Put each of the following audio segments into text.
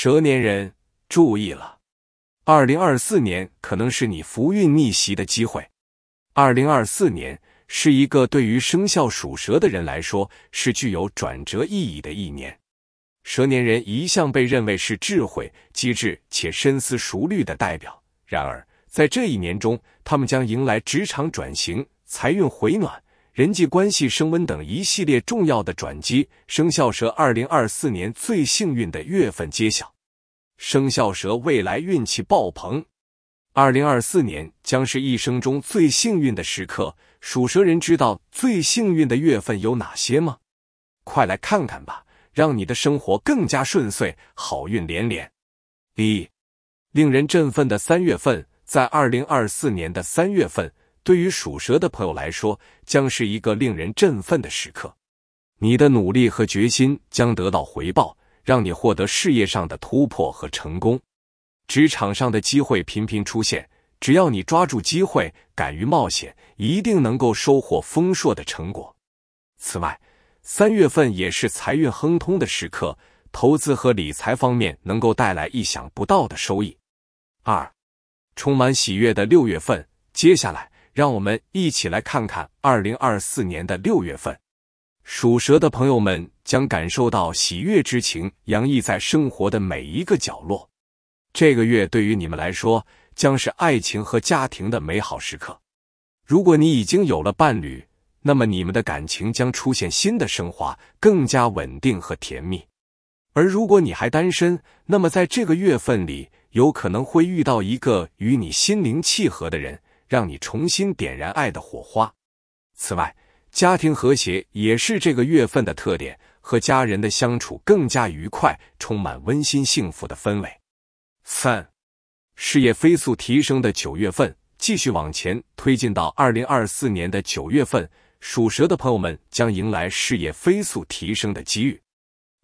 蛇年人注意了，二零二四年可能是你福运逆袭的机会。二零二四年是一个对于生肖属蛇的人来说是具有转折意义的一年。蛇年人一向被认为是智慧、机智且深思熟虑的代表，然而在这一年中，他们将迎来职场转型、财运回暖。人际关系升温等一系列重要的转机，生肖蛇2024年最幸运的月份揭晓。生肖蛇未来运气爆棚，2024年将是一生中最幸运的时刻。属蛇人知道最幸运的月份有哪些吗？快来看看吧，让你的生活更加顺遂，好运连连。一，令人振奋的三月份，在2024年的三月份。对于属蛇的朋友来说，将是一个令人振奋的时刻。你的努力和决心将得到回报，让你获得事业上的突破和成功。职场上的机会频频出现，只要你抓住机会，敢于冒险，一定能够收获丰硕的成果。此外，三月份也是财运亨通的时刻，投资和理财方面能够带来意想不到的收益。二，充满喜悦的六月份，接下来。让我们一起来看看二零二四年的六月份，属蛇的朋友们将感受到喜悦之情洋溢在生活的每一个角落。这个月对于你们来说将是爱情和家庭的美好时刻。如果你已经有了伴侣，那么你们的感情将出现新的升华，更加稳定和甜蜜。而如果你还单身，那么在这个月份里，有可能会遇到一个与你心灵契合的人。让你重新点燃爱的火花。此外，家庭和谐也是这个月份的特点，和家人的相处更加愉快，充满温馨幸福的氛围。三，事业飞速提升的九月份，继续往前推进到二零二四年的九月份，属蛇的朋友们将迎来事业飞速提升的机遇。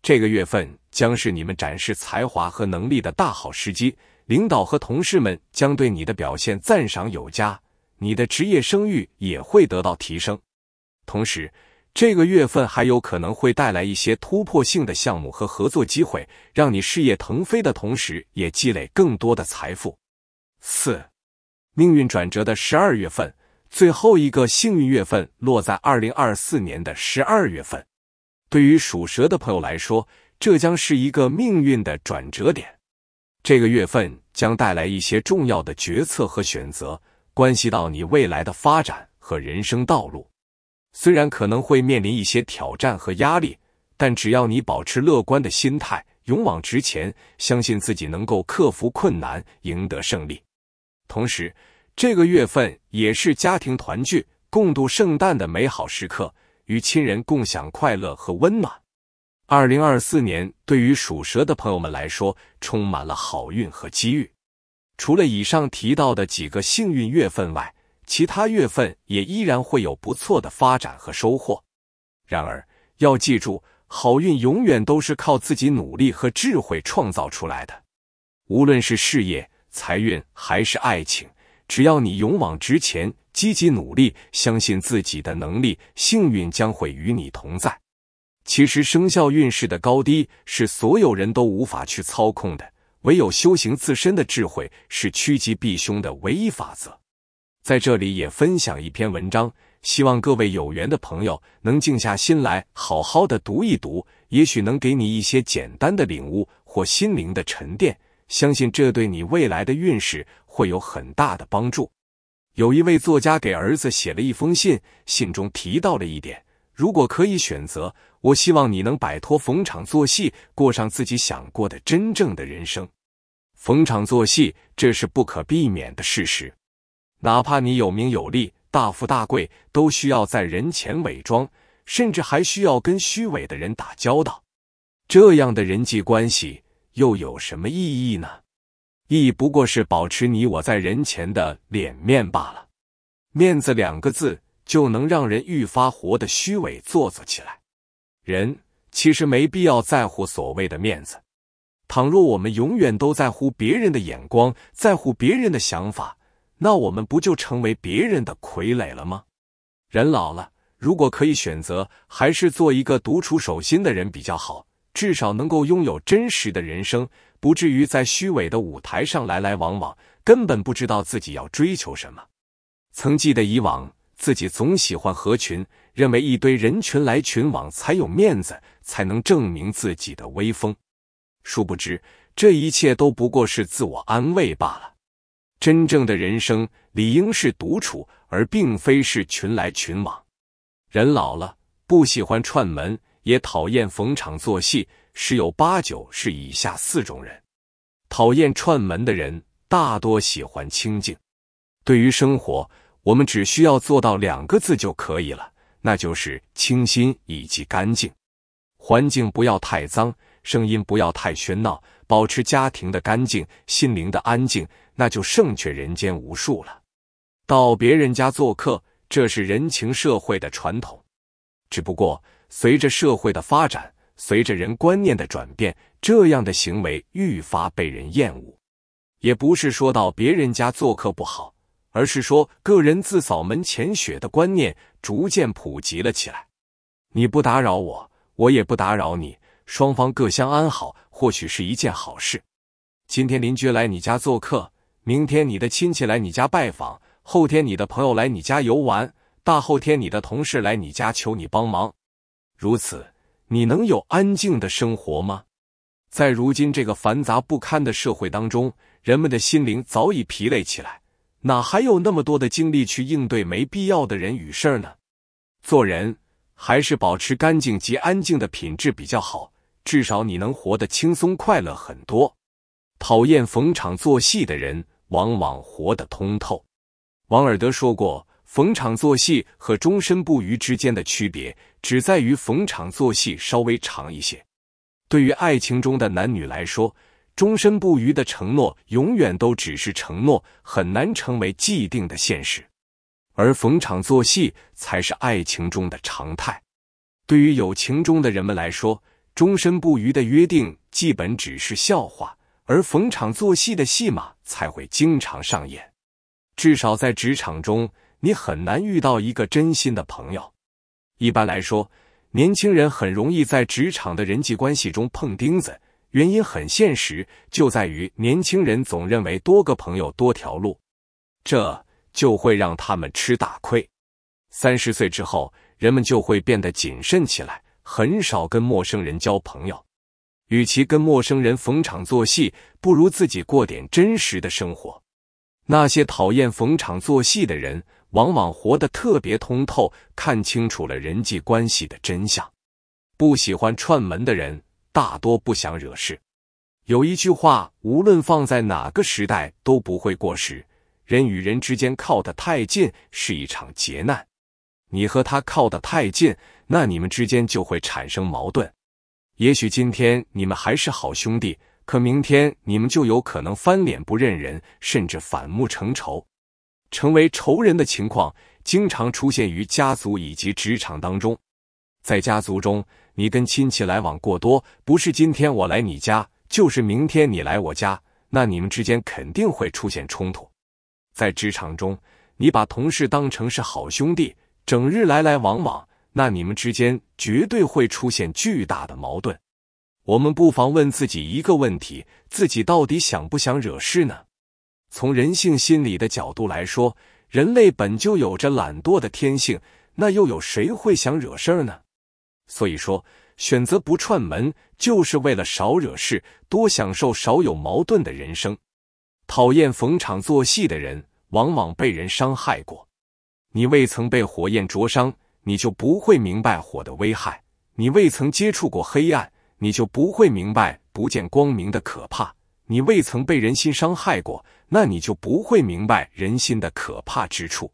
这个月份将是你们展示才华和能力的大好时机。领导和同事们将对你的表现赞赏有加，你的职业声誉也会得到提升。同时，这个月份还有可能会带来一些突破性的项目和合作机会，让你事业腾飞的同时，也积累更多的财富。四，命运转折的十二月份，最后一个幸运月份落在二零二四年的十二月份。对于属蛇的朋友来说，这将是一个命运的转折点。这个月份将带来一些重要的决策和选择，关系到你未来的发展和人生道路。虽然可能会面临一些挑战和压力，但只要你保持乐观的心态，勇往直前，相信自己能够克服困难，赢得胜利。同时，这个月份也是家庭团聚、共度圣诞的美好时刻，与亲人共享快乐和温暖。二零二四年对于属蛇的朋友们来说，充满了好运和机遇。除了以上提到的几个幸运月份外，其他月份也依然会有不错的发展和收获。然而，要记住，好运永远都是靠自己努力和智慧创造出来的。无论是事业、财运还是爱情，只要你勇往直前、积极努力、相信自己的能力，幸运将会与你同在。其实生肖运势的高低是所有人都无法去操控的，唯有修行自身的智慧是趋吉避凶的唯一法则。在这里也分享一篇文章，希望各位有缘的朋友能静下心来好好的读一读，也许能给你一些简单的领悟或心灵的沉淀。相信这对你未来的运势会有很大的帮助。有一位作家给儿子写了一封信，信中提到了一点：如果可以选择。我希望你能摆脱逢场作戏，过上自己想过的真正的人生。逢场作戏，这是不可避免的事实。哪怕你有名有利、大富大贵，都需要在人前伪装，甚至还需要跟虚伪的人打交道。这样的人际关系又有什么意义呢？意义不过是保持你我在人前的脸面罢了。面子两个字，就能让人愈发活得虚伪做作起来。人其实没必要在乎所谓的面子。倘若我们永远都在乎别人的眼光，在乎别人的想法，那我们不就成为别人的傀儡了吗？人老了，如果可以选择，还是做一个独处守心的人比较好，至少能够拥有真实的人生，不至于在虚伪的舞台上来来往往，根本不知道自己要追求什么。曾记得以往，自己总喜欢合群。认为一堆人群来群往才有面子，才能证明自己的威风。殊不知，这一切都不过是自我安慰罢了。真正的人生理应是独处，而并非是群来群往。人老了，不喜欢串门，也讨厌逢场作戏，十有八九是以下四种人：讨厌串门的人，大多喜欢清静。对于生活，我们只需要做到两个字就可以了。那就是清新以及干净，环境不要太脏，声音不要太喧闹，保持家庭的干净，心灵的安静，那就胜却人间无数了。到别人家做客，这是人情社会的传统，只不过随着社会的发展，随着人观念的转变，这样的行为愈发被人厌恶。也不是说到别人家做客不好。而是说，个人自扫门前雪的观念逐渐普及了起来。你不打扰我，我也不打扰你，双方各相安好，或许是一件好事。今天邻居来你家做客，明天你的亲戚来你家拜访，后天你的朋友来你家游玩，大后天你的同事来你家求你帮忙，如此，你能有安静的生活吗？在如今这个繁杂不堪的社会当中，人们的心灵早已疲累起来。哪还有那么多的精力去应对没必要的人与事儿呢？做人还是保持干净及安静的品质比较好，至少你能活得轻松快乐很多。讨厌逢场作戏的人，往往活得通透。王尔德说过，逢场作戏和终身不渝之间的区别，只在于逢场作戏稍微长一些。对于爱情中的男女来说。终身不渝的承诺，永远都只是承诺，很难成为既定的现实。而逢场作戏才是爱情中的常态。对于友情中的人们来说，终身不渝的约定基本只是笑话，而逢场作戏的戏码才会经常上演。至少在职场中，你很难遇到一个真心的朋友。一般来说，年轻人很容易在职场的人际关系中碰钉子。原因很现实，就在于年轻人总认为多个朋友多条路，这就会让他们吃大亏。三十岁之后，人们就会变得谨慎起来，很少跟陌生人交朋友。与其跟陌生人逢场作戏，不如自己过点真实的生活。那些讨厌逢场作戏的人，往往活得特别通透，看清楚了人际关系的真相。不喜欢串门的人。大多不想惹事。有一句话，无论放在哪个时代都不会过时：人与人之间靠得太近是一场劫难。你和他靠得太近，那你们之间就会产生矛盾。也许今天你们还是好兄弟，可明天你们就有可能翻脸不认人，甚至反目成仇，成为仇人的情况经常出现于家族以及职场当中。在家族中。你跟亲戚来往过多，不是今天我来你家，就是明天你来我家，那你们之间肯定会出现冲突。在职场中，你把同事当成是好兄弟，整日来来往往，那你们之间绝对会出现巨大的矛盾。我们不妨问自己一个问题：自己到底想不想惹事呢？从人性心理的角度来说，人类本就有着懒惰的天性，那又有谁会想惹事儿呢？所以说，选择不串门，就是为了少惹事，多享受少有矛盾的人生。讨厌逢场作戏的人，往往被人伤害过。你未曾被火焰灼伤，你就不会明白火的危害；你未曾接触过黑暗，你就不会明白不见光明的可怕；你未曾被人心伤害过，那你就不会明白人心的可怕之处。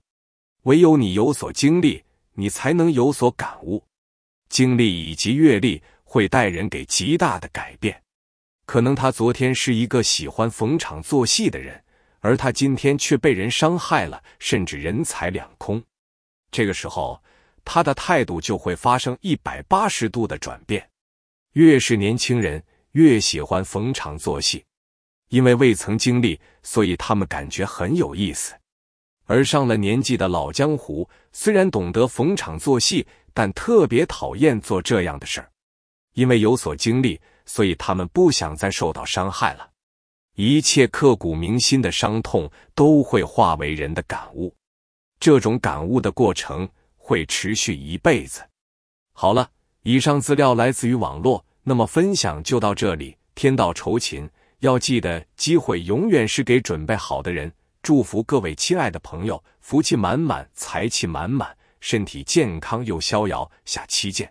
唯有你有所经历，你才能有所感悟。经历以及阅历会带人给极大的改变。可能他昨天是一个喜欢逢场作戏的人，而他今天却被人伤害了，甚至人财两空。这个时候，他的态度就会发生一百八十度的转变。越是年轻人，越喜欢逢场作戏，因为未曾经历，所以他们感觉很有意思。而上了年纪的老江湖，虽然懂得逢场作戏。但特别讨厌做这样的事儿，因为有所经历，所以他们不想再受到伤害了。一切刻骨铭心的伤痛都会化为人的感悟，这种感悟的过程会持续一辈子。好了，以上资料来自于网络，那么分享就到这里。天道酬勤，要记得机会永远是给准备好的人。祝福各位亲爱的朋友，福气满满，财气满满。身体健康又逍遥，下期见。